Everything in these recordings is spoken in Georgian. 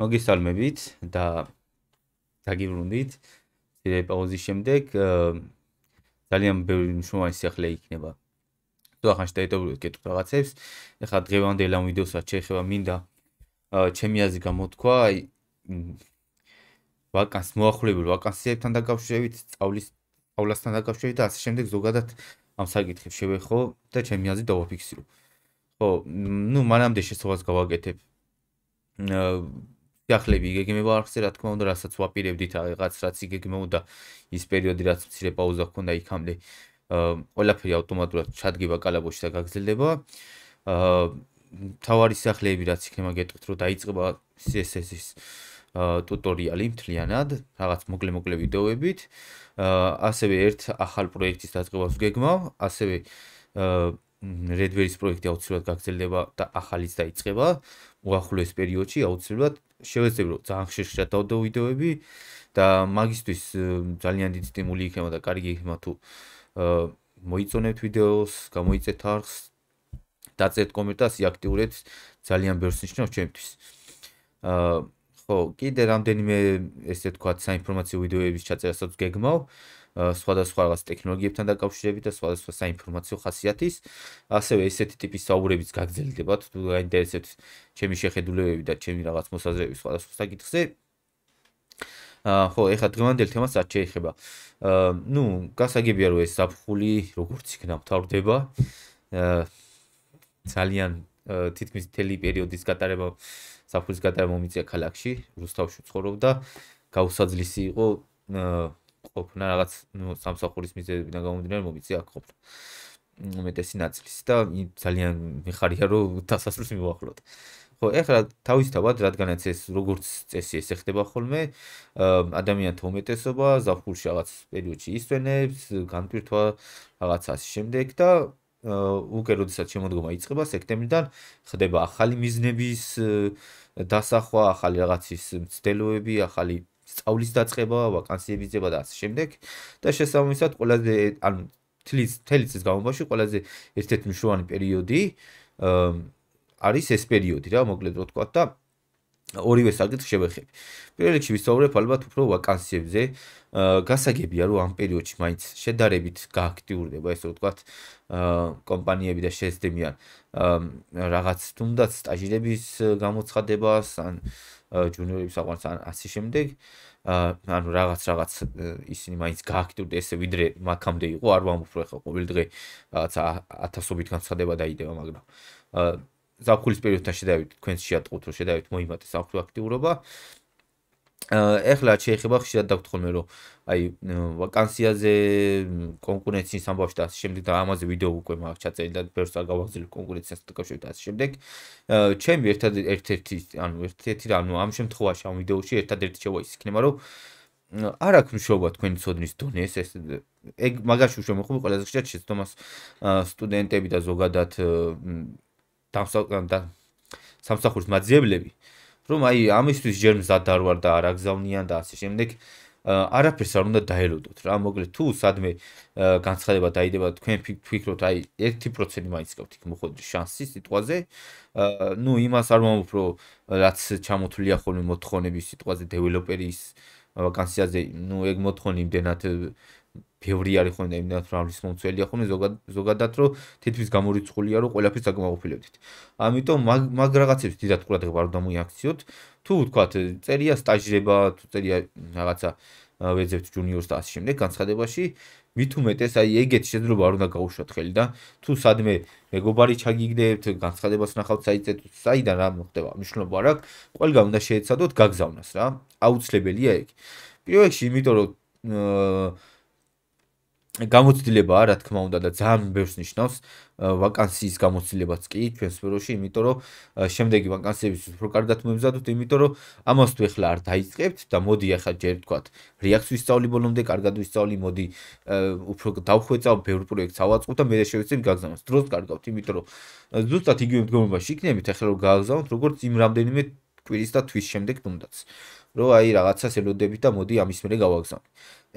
მოგესალმებით და დაგიბრუნდით მცირე პაუზის შემდეგ ძალიან ბევრი მნიშვნელოვანი სიახლე იქნება თუ ახან შეიძლება გეტყვით რაღაცებს ეხლა დღევანდელ ამ ვიდეოსაც შეიძლება მინდა ჩემი აზი გამოთქვა აი ვაკანს მოახლებული ვაკანსიებთან დაკავშირებით სწავლის სწავლასთან დაკავშირებით და ასე შემდეგ ზოგადად ამ საკითხებს შევეხო და ჩემი აზი დავაფიქსირო ხო ნუ მანამდე შეცდომას გავაკეთებ ახლები იგეგმება არხზე რა თქმა უნდა რასაც ვაპირებდით რაღაც რაც იგეგმა უნდა ის პერიოდი რაც მცირე პაუზა ჰქონდა იქამდე ყველაფერი ავტომატურად ჩადგება კალაბოში და გაგრძელდება თავარი სახლები რაც იქნება გეტყვით რომ დაიწყება CSS-ის ტუტორიალი მთლიანად რაღაც მოკლე მოკლე ვიდეოებით ასევე ერთ ახალ პროექტის დაწყებას გეგმავ ასევე Redveris პროექტი აუცილებლად გაგრძელდება და ახალიც დაიწყება უახლოეს პერიოდში აუცილებლად შევეძებრო ძალიან ხშირად აუდიო ვიდეოები და მაგისტვის ძალიან დიდი სტიმული იქნება და კარგი იქნება თუ მოიწონეთ ვიდეოს, გამოიწეთ არხს, დაწერთ კომენტარს, იაქტიურეთ, ძალიან ბევრს ნიშნავს ჩემთვის. აა ხო, კიდე რამდენიმე ესე თქვა საინფორმაციო ვიდეოების ჩაწერასაც გეგმავ. სხვადასხვა რაღაც ტექნოლოგიებთან დაკავშირებით და სხვადასხვა საინფორმაციო ხასიათის, ასევე ესეთი ტიპის საუბრებიც გაგძლდებათ, თუ გაინტერესებთ ჩემი შეხედულებები და ჩემი რაღაც მოსაზრები სხვადასხვა საკითხზე. აა ხო, ეხლა დღევანდელ თემას რა შეიძლება. აა ნუ, გასაგებია რომ ეს საფხული როგორც იქნა მთავრდება. აა ძალიან თითქმის მთელი პერიოდის გატარება საფულის გადაება მომიწია ქალაქში, რუსთავში ცხოვრობდა. გაუსაძლისი იყო ყოფნა რაღაც ნუ სამსახურის მიზეზებიდან გამომდინარე მომიწია აქ ყოფნა. უმეტესი ნაწილი და ძალიან მეხარია რომ დასასრულს მივახლოთ. ხო, ეხლა თავისთავად რადგანაც ეს როგორც წესი ესე ხდება ხოლმე, ადამიანთა უმეტესობა ზაფხულში რაღაც პერიოდში ისვენებს, განპირთვა რაღაც ასე შემდეგ და უკვე როდესაც შემოდგომა იწყება სექტემბრიდან ხდება ახალი მიზნების დასახვა, ახალი რაღაცის მცდელობები, ახალი სწავლის დაწყება, ვაკანსიების ძება და ასე შემდეგ და შესაბამისად ყველაზე ანუ თლის თელიცის გამომაში ყველაზე ერთ-ერთი მნიშვნელოვანი პერიოდი არის ეს პერიოდი რა მოკლედ რო თქვა და ორივე საკითხს შევეხები. პირველ რიგში ვისაუბრებ ალბათ უფრო ვაკანსიებზე. აა გასაგებია რომ ამ პერიოდში მაინც შედარებით გააქტიურდება ესე ვთქვათ აა კომპანიები და შეძდებიან აა რაღაც თუნდაც სტაჟირების გამოცხადებას ან ჯუნიორების აყვანს ან ასე შემდეგ აა ანუ რაღაც რაღაც ისინი მაინც გააქტიურდება ესე ვიდრე მაგამდე იყო არ ვამბობ რა ხო ყოველდღე რაღაცა ათასობით განცხადება დაიდება მაგრამ აა ზაქულის პერიოდთან შედავით, თქვენს შეატყვით, რომ შედავით მოიმატეს აქ აქტიურობა. ეხლა შეიძლება ხშირად დაგვთხოვნ მე რომ აი ვაკანსიაზე კონკურენციის ამბავში და ასე შემდეგ და ამაზე ვიდეო უკვე მაქვს ჩაწერილი და ბევრს არ გავაგზავნილ კონკურენციასთან დაკავშირებით ასე შემდეგ ჩემი ერთად ერთ-ერთი ანუ ერთ-ერთი ანუ ამ შემთხვევაში ამ ვიდეოში ერთად ერთი შევა ის იქნება რომ არ აქვს მშობა თქვენი ცოდნის დონე ეს ეგ მაგაში უშო მოხუმი ყველაზე ხშირად შეცდომას სტუდენტები და ზოგადად და სამსახურის მაძიებლები, რომ აი ამისთვის ჯერ მზადდა რვარ და არაგზავნიან და ასე შემდეგ არაფერს არ უნდა დაელოდოთ რა მოკლედ თუ სადმე განცხადება დაიდება თქვენ ფიქრობთ აი 1% მაინც გაქვთ იქ მოხდეს შანსი სიტყვაზე ნუ იმას არ მომფრო რაც ჩამოთვლია ხოლმე მოთხონების სიტყვაზე დეველოპერის ვაკანსიაზე ნუ ეგ მოთხონი იმდენად ბევრი არის ხო და იმდენად რომ არის მომწველია ხო ზოგად ზოგადად რომ თითქმის გამორიცხულია რომ ყველაფერს დაგმაყოფილებდით. ამიტომ მაგ მაგ რაღაცებს დიდად ყურადღება არ დამოიაქციოთ. თუ ვთქვათ წერია სტაჟირება, თუ წერია რაღაცა ვეძებთ ჯუნიორს და ასე შემდეგ განცხადებაში მით უმეტეს აი ეგეთ შეძლებს არ უნდა გაუშვათ ხელი და თუ სადმე მეგობარი ჩაგიგდებთ განცხადებას ნახავთ საიცეთ საიდან რა მოხდება მნიშვნელობა არ აქვს ყველგან უნდა შეეცადოთ გაგზავნას რა აუცილებელია ეგ პირველში იმიტომ რომ გამოცდილება რა თქმა უნდა და ძალიან ბევრს ნიშნავს ვაკანსიის გამოცდილებაც კი ჩვენს სფეროში, იმიტომ რომ შემდეგი ვაკანსიების უფრო კარგად მომზადოთ, იმიტომ რომ ამას თუ ახლა არ დაიწყებთ და მოდი ახლა ჯერ თქვა რეაქციის სწავლი ბოლომდე კარგად ვისწავლი, მოდი უფრო დავხვეწავ ბევრ პროექტს ავაწყო და მე რა შევეცდები გაგზავნოს. დროს კარგავთ, იმიტომ რომ ზუსტად იგივე მდგომობაში იქნებით ახლა რომ გააგზავნოთ, როგორც იმ რამდენიმე კვირის და თვის შემდეგ თუნდაც. რომ აი რაღაცას ელოდები და მოდი ამის მერე გავაგზავნე.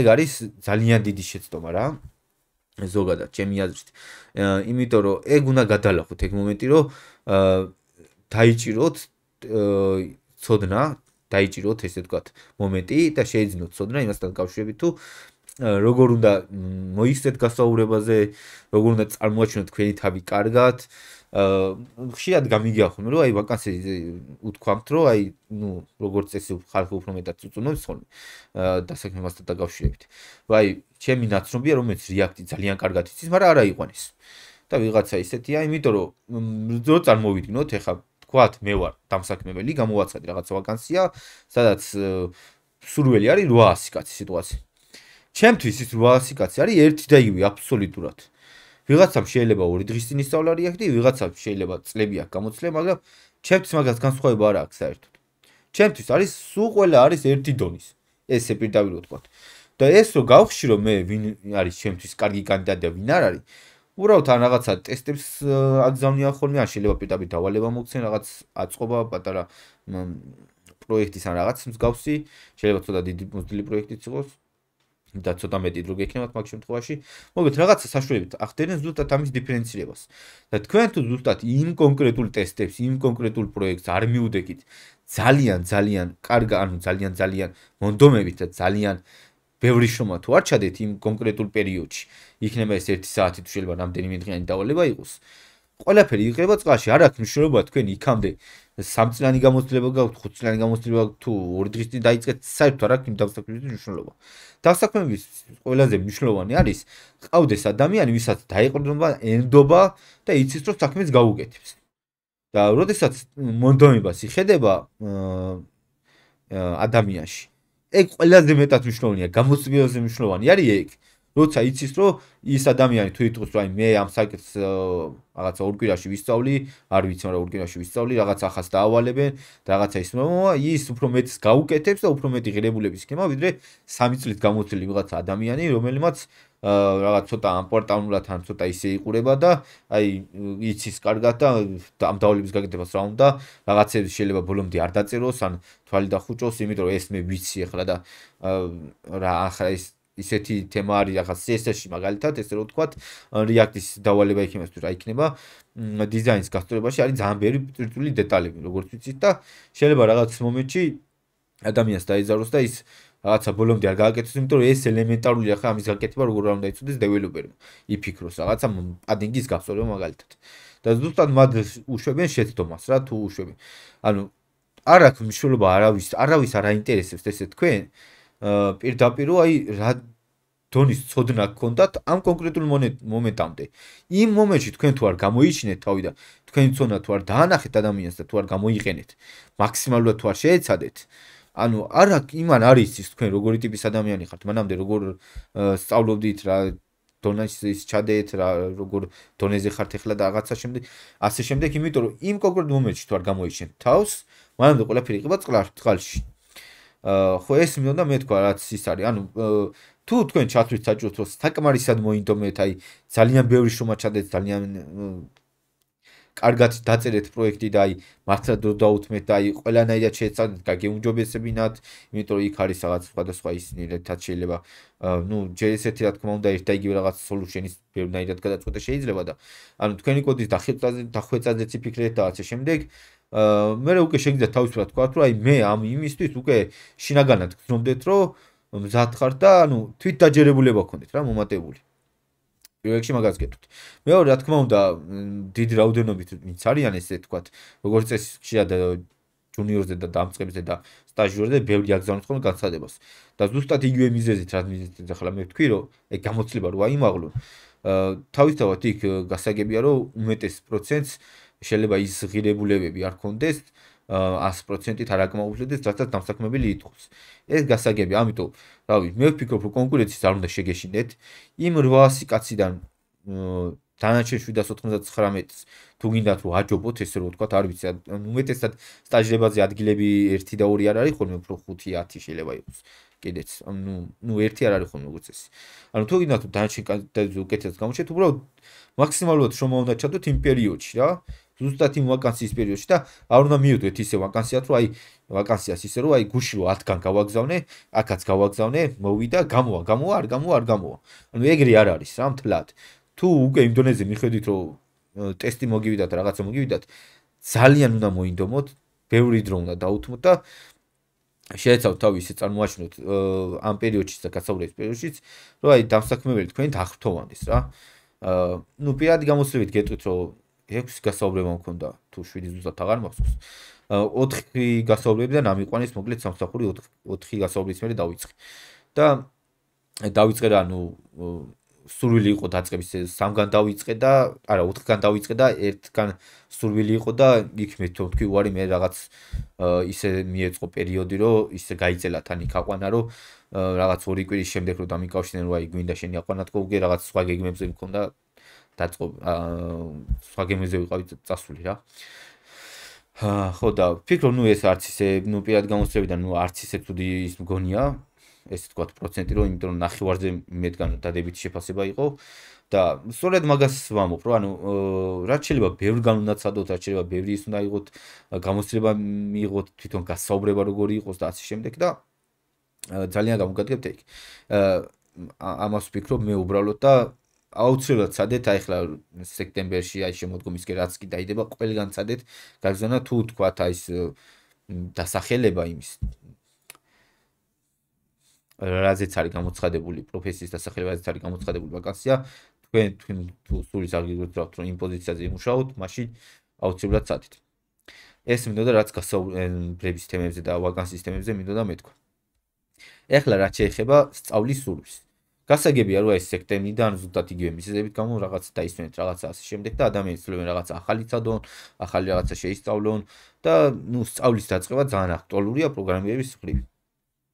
ეგ არის ძალიან დიდი შეცდომა რა. ზოგადად, ჩემი აზრით. იმიტომ რომ ეგ უნდა გადალახოთ ეგ მომენტი, რომ აა დაიჭიროთ აა ცოდნა, დაიჭიროთ ესე ვთქვათ, მომენტი და შეიძლება ცოდნა იმასთან კავშირებით თუ როგორ უნდა მოიხსნათ გასაურებაზე, როგორ უნდა წარმოაჩინოთ თქვენი თავი კარგად, აა აა ხშირად გამიგიახვნე რომ აი ვაკანსი უთქვამთ რომ აი ნუ როგორც წესი ხალხი უფრო მეტად წუწუნობს ხოლმე აა დასაქმებასთან დაკავშირებით. აი ჩემი ნაცნობია რომელიც რეაქტი ძალიან კარგად იცის, მაგრამ არ აიყვანის. და ვიღაცა ისეთია, იმიტომ რომ ძო წარმოვიდგინოთ, ეხა თქვათ მე ვარ დამსაქმებელი, გამოვაცხადე რაღაც ვაკანსია, სადაც სურველი არის 800 კაცი სიტუაცია. ჩემთვის ის 800 კაცი არის ერთი და იგივე აბსოლუტურად. აა ვიღაცამ შეიძლება ორი დღის წინ ისწავლა რეაქტი, ვიღაცამ შეიძლება წლები აქვს გამოცდილება, მაგრამ ჩემთვის მაგას განსხვავება არ აქვს საერთოდ. ჩემთვის არის სულ ყველა არის ერთი დონის. ესე პირდაპირ ვთქვა. და ეს რო გავხშირო მე ვინ არის ჩემთვის კარგი კანდიდატი და ვინ არ არის, უბრალოდ ან რაღაცა ტესტებს აგზავნიან ხოლმე, ან შეიძლება პირდაპირ დავალება მოგცენ რაღაც აწყობა პატარა პროექტის ან რაღაც მსგავსი, შეიძლება ცოტა დიდი მოძილი პროექტიც იყოს. და ცოტა მეტი დრო გექნებათ მაგ შემთხვევაში. მოგეთ რაღაცა საშუალებით ახდენენ ზუსტად ამის დიფერენცირებას. და თქვენ თუ ზუსტად იმ კონკრეტულ ტესტებს, იმ კონკრეტულ პროექტს არ მიუდეგით, ძალიან ძალიან კარგი, ანუ ძალიან ძალიან მონდომებით და ძალიან ბევრი შრომა თუ არ ჩადეთ იმ კონკრეტულ პერიოდში, იქნება ეს 1 საათი თუ შეიძლება რამდენიმე დღიანი დავალება იყოს. ყველაფერი იღება წყალში არ აქვს მნიშვნელობა თქვენ იქამდე სამწლიანი გამოცდილება გაქვთ ხუთწლიანი გამოცდილება თუ ორი დღის წინ დაიწყეთ საერთოდ არ აქვს იმ დასაქმების მნიშვნელობა დასაქმების ყველაზე მნიშვნელოვანი არის ყავდეს ადამიანი ვისაც დაიყრდნობა ენდობა და იცის რომ საქმეს გაუგეთებს და როდესაც მონდომებას იხედება ადამიანში ეგ ყველაზე მეტად მნიშვნელოვანია გამოცდილებაზე მნიშვნელოვანი არის ეგ როცა იცის რომ ის ადამიანი თუ იტყვის რომ აი მე ამ საკითხს რაღაცა ორგვირაში ვისწავლი, არ ვიცი რა ორგვირაში ვისწავლი, რაღაც ახას დაავალებენ, რაღაცა ის მომა, ის უფრო მეტს გაუკეთებს და უფრო მეტი ღირებულების იქნება, ვიდრე 3 წლით გამოცდილი რაღაც ადამიანი, რომელიმაც რაღაც ცოტა ამპორტანულად ან ცოტა ისე იყურება და აი იცის კარგად და ამ დავლების გაკეთებას რა უნდა, რაღაცები შეიძლება ბოლომდე არ დაწეროს, ან თვალი დახუჭოს, იმიტომ რომ ეს მე ვიცი ახლა და რა ახლა ის ისეთი თემა არის ახლა CSS-ში მაგალითად, ესე რომ თქვათ, React-ის დავალება იქნება თუ რა იქნება დიზაინის გასწორებაში არის ძალიან ბევრი პრინციპული დეტალები, როგორც ვიცით და შეიძლება რაღაც მომენტში ადამიანს დაიზაროს და ის რაღაცა ბოლომდე არ გააკეთოს, იმიტომ რომ ეს ელემენტარული ახლა ამის გაკეთება როგორ არ უნდა იყოს დეველოპერმა. იფიქროს რაღაცა პადინგის გასწორება მაგალითად. და ზუსტად მათ უშვებენ შეცდომას რა, თუ უშვებენ. ანუ არ აქვს მნიშვნელობა არავის, არავის არ აინტერესებს ესე თქვენ პირდაპირო აი რა დონის წოდნა გქონდათ ამ კონკრეტულ მომენტამდე. იმ მომენტში თქვენ თუ არ გამოიჩინეთ თავიდან, თქვენი წონა თუ არ დაანახეთ ადამიანს და თუ არ გამოიყენეთ, მაქსიმალურად თუ არ შეეცადეთ, ანუ არა იმან არის ის თქვენ როგორი ტიპის ადამიანი ხართ, მანამდე როგორ სწავლობდით რა დონაში ჩადეთ რა როგორ დონეზე ხართ ეხლა და რაღაცა შემდეგ, ასე შემდეგ, იმიტომ რომ იმ კონკრეტულ მომენტში თუ არ გამოიჩინეთ თავს, მანამდე ყველაფერი იყება წყალში, ხო ეს მინდა მეთქვა რაც ის არის ანუ თუ თქვენ ჩათვით საჭუთოს საკმარისად მოინდომეთ აი ძალიან ბევრი შომაჩადეთ ძალიან კარგად დაწერეთ პროექტი და აი მართლა დრო დაუთმეთ და აი ყველანაირად შეეცადეთ გაგეუმჯობესებინათ, იმიტომ რომ იქ არის რაღაც სხვადასხვა ისინი რაც შეიძლება ნუ ჯერ ესეთი რა თქმა უნდა ერთად იგივე რაღაც solution-ის ბევრნაირად გადაწყვეტა შეიძლება და ანუ თქვენი კოდის დახეწაზე დახვეწაზე ციფიქრეთ და ასე შემდეგ აა მე უკვე შეგიძლიათ თავისუფლად თქვათ რომ აი მე ამ იმისთვის უკვე შინაგანად გძნობდეთ რომ მზად ხართ და ანუ თვით დაჯერებულება გქონდეთ რა მომატებული პირველში მაგას გეტყვით. მეორე, რა თქმა უნდა, დიდი რაოდენობით ვინც არიან ესე თქვა, როგორც წესი შეიძლება ჯუნიორზე და დამწყებზე და სტაჟიორზე ბევრი აგზავნით ხოლმე განცხადებას. და ზუსტად იგივე მიზეზით, რა მიზეზით, ახლა მე ვთქვი, რომ ეგ გამოცდილება რო აიმაღლონ. აა თავისთავად იქ გასაგებია, რომ უმეტეს პროცენტს შეიძლება ის ღირებულებები არ კონდეს. აა 100%-ით არ აკმაყოფილებს, რასაც დამსაქმებელი ითხოვს. ეს გასაგები, ამიტომ, რა ვიცი, მე ვფიქრობ, რომ კონკურენციას არ უნდა შეგეშინდეთ. იმ 800 კაციდან დანარჩენ 799-ს თუ გინდათ რომ აჯობოთ, ესე რომ ვთქვათ, არ ვიცი, უმეტესად სტაჟირებაზე ადგილები 1 და 2 არ არის, ხოლმე უფრო 5-10 შეიძლება იყოს. კიდეც, ну, ну, 1 არ არის ხოლმე უკეთესი. ანუ თუ გინდათ რომ დანარჩენ კაციდან უკეთესს გამოჩეთ, უბრალოდ მაქსიმალურად შრომა უნდა ჩადოთ იმ პერიოდში, რა. ზუსტად იმ ვაკანსიის პერიოდში და არ უნდა მიუდეთ ისე ვაკანსიათ, რომ აი ვაკანსიას ისე რომ აი გუში რო 10-დან გავაგზავნე, აქაც გავაგზავნე, მოვიდა, გამოა, გამოა, არ გამოა, არ გამოა. ანუ ეგრე არ არის რა მთლად. თუ უკვე ინდონეზი მიხედით რომ ტესტი მოგივიდათ, რაღაცა მოგივიდათ, ძალიან უნდა მოინდომოთ, ბევრი დრო უნდა დაუთმოთ და შეეცავ თავი ისე წარმოაჩინოთ ამ პერიოდშიც და გასავლელი პერიოდშიც, რომ აი დამსაქმებელი თქვენ დახრთოვანდეს რა. აა ნუ პირადი გამოსვლებით გეტყვით რომ 6 გასაუბრება მქონდა თუ 7 ზუსტად აღარ მახსოვს 4 გასაუბრებიდან ამიყვანეს მოკლედ სამსახური 4 4 გასაუბრის მერე დავიწყე და დავიწყე რა ნუ სურვილი იყო დაწყების სამგან დავიწყე და არა 4-დან დავიწყე და ერთგან სურვილი იყო და იქ მე თქვი უარი მე რაღაც ისე მიეწყო პერიოდი რომ ისე გაიწელა თან იქ აყვანა რომ რაღაც ორი კვირის შემდეგ რომ დამიკავშინე რომ აი გვინდა შენი აყვანა თქო უკვე რაღაც სხვა გეგმებზე მქონდა დაწყო სხვა გემებზე ვიყავით წასული რა ხო და ფიქრობ ნუ ეს არც ისე ნუ პირად გამოსწრებიდან ნუ არც ისე თუ ის მგონია ესე თქვა პროცენტი რომ იმიტომ რომ ნახევარზე მეტგან დადებით შეფასება იყო და სწორედ მაგას ვამობ რომ ანუ რაც შეიძლება ბევრი განუნაცადოთ რაც შეიძლება ბევრი ის უნდა იყოს გამოსწრება მიიღოთ თვითონ გასაუბრება როგორი იყოს და ასე შემდეგ და ძალიან გამგვადგებთ იქ ამას ვფიქრობ მე უბრალოდ და აუცილებლად წადეთ აი ხლა სექტემბერში აი შემოდგომის კი რაც კი დაიდება ყველგან წადეთ გაგზავნა თუ თქვათ აი ეს დასახელება იმის რაზეც არის გამოცხადებული პროფესიის დასახელებაზეც არის გამოცხადებული ვაკანსია თქვენ თქვენ თუ სულის აღიგოთ რა თქო იმ პოზიციაზე იმუშაოთ მაშინ აუცილებლად წადეთ ეს მინდოდა რაც გასაუბრების თემებზე და ვაკანსიის თემებზე მინდოდა მეთქვა ეხლა რაც შეეხება სწავლის სურვილს გასაგებია რომ ეს სექტემიდან ზუსტად იგივე მიზეზებით გამო რაღაც დაისვენეთ რაღაცა ასე შემდეგ და ადამიანს ძლევენ რაღაც ახალი ცადონ, ახალი რაღაცა შეისწავლონ და ნუ სწავლის დაწყება ძალიან აქტუალურია პროგრამირების მხრივ.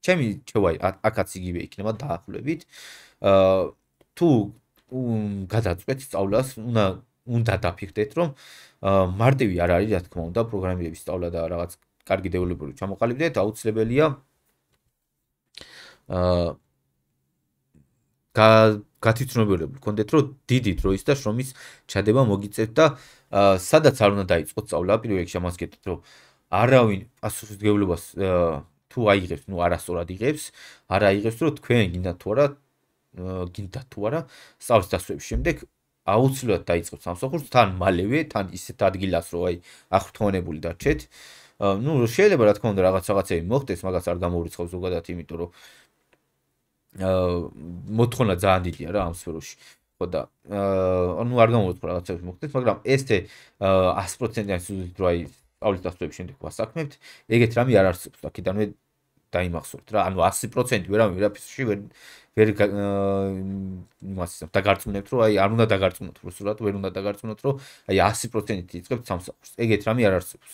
ჩემი ჩვაი აკაც იგივე იქნება დაახლოებით. აა თუ გადაწყვეტ სწავლას, უნდა უნდა დაფიქრდეთ რომ მარტივი არ არის რა თქმა უნდა პროგრამირების სწავლა და რაღაც კარგი დეველოპერი ჩამოყალიბდეთ, აუცილებელია აა გათიცნობიერებული კონდეთ რომ დიდი დროის და შრომის ჩადება მოგიწევთ და სადაც არ უნდა დაიწყოთ სწავლა პირველ რიგში ამასკეთეთ რომ არავინ პასუხისმგებლობას თუ აიღებს ნუ არასწორად იღებს არ აიღებს რომ თქვენ გინდა თუ არა გინდა თუ არა სწავლის დასრულების შემდეგ აუცილებლად დაიწყოთ სამსახურს თან მალევე თან ისეთ ადგილას რომ აი აღრთოვნებული დარჩეთ ნუ შეიძლება რა თქმა უნდა რაღაც რაღაცები მოხდეს მაგას არ გამოურიცხავს ზოგადად იმიტომ რომ აა მოთხונה ძალიან დიდია რა ამ სფეროში. ხო და აა ნუ არ გამოვთქვა რაღაცებს მოხდეთ, მაგრამ ესე აა 100%-იანი სუზიდროი პავლის დასწრების შემდეგ ვასაქმებთ. ეგეთ რამე არ არსებობს და კიდევ დაიმახსოვრთ რა. ანუ 100% ვერ ამირაფისში ვერ ვერ იმას დაგარწმუნებთ რომ აი არ უნდა დაგარწმუნოთ რომ სულად ვერ უნდა დაგარწმუნოთ რომ აი 100%-ით იწყებთ სამსახურს. ეგეთ რამე არ არსებობს.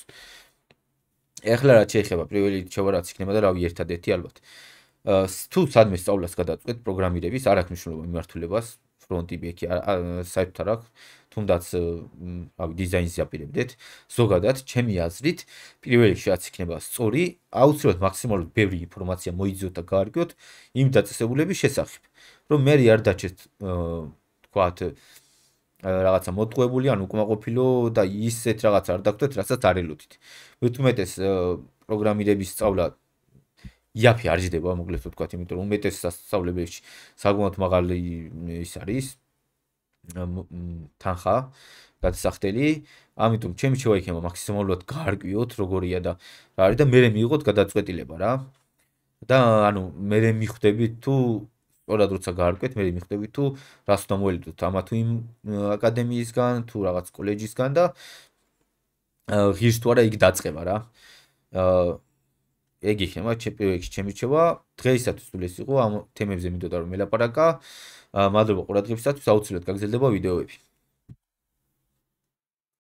ეხლა რა შეიძლება პრივილეგი შევარაც იქნება და რავი ერთადერთი ალბათ. აა თუ სადმე სწავლას გადაწყვეტ პროგრამირების არაქმნიშნულობა მიმართულებას ფრონტი ბექი საერთოდ არ აქვს თუმდაც აი დიზაინს იაპირებდეთ ზოგადად ჩემი აზრით პირველ რიგშიაც იქნება სწორი აუცილებლად მაქსიმალურად ბევრი ინფორმაცია მოიძიოთ და გაარკვიოთ იმ დაწესებულების შესახებ რომ მე არ დაჩეთ თქვათ რაღაცა მოტყუებული ან უკმაყოფილო და ისეთ რაღაც არ დაგხვდეთ რასაც არ ელოდით მე თუმეტეს პროგრამირების სწავლა იაფი არ ჯდება მოგლეს თქვა იმიტომ რომ უმეტეს სასწავლებელში საკმაოდ მაღალი ის არის თანხა გადასახდელი ამიტომ ჩემი შევა იქნება მაქსიმალურად გარკვიოთ როგორია და რა არის და მე მეიღოთ გადაწყვეტილება რა და ანუ მე მეიხდები თუ სწორად როცა გარკვეთ მე მეიხდები თუ რას უნდა მოელიდოთ ამა თუ იმ აკადემიისგან თუ რაღაც კოლეჯისგან და ღირს თუ არა იქ დაწყება რა აა ეგ იქნება ჩპვ-ში ჩემი რჩევა. დღეისათვის თუ ეს იყო ამ თემებზე მინდოდა რომ ელაპარაკა. მადლობა ყურადღებისთვის. აუცილებლად გაგზელდება ვიდეოები.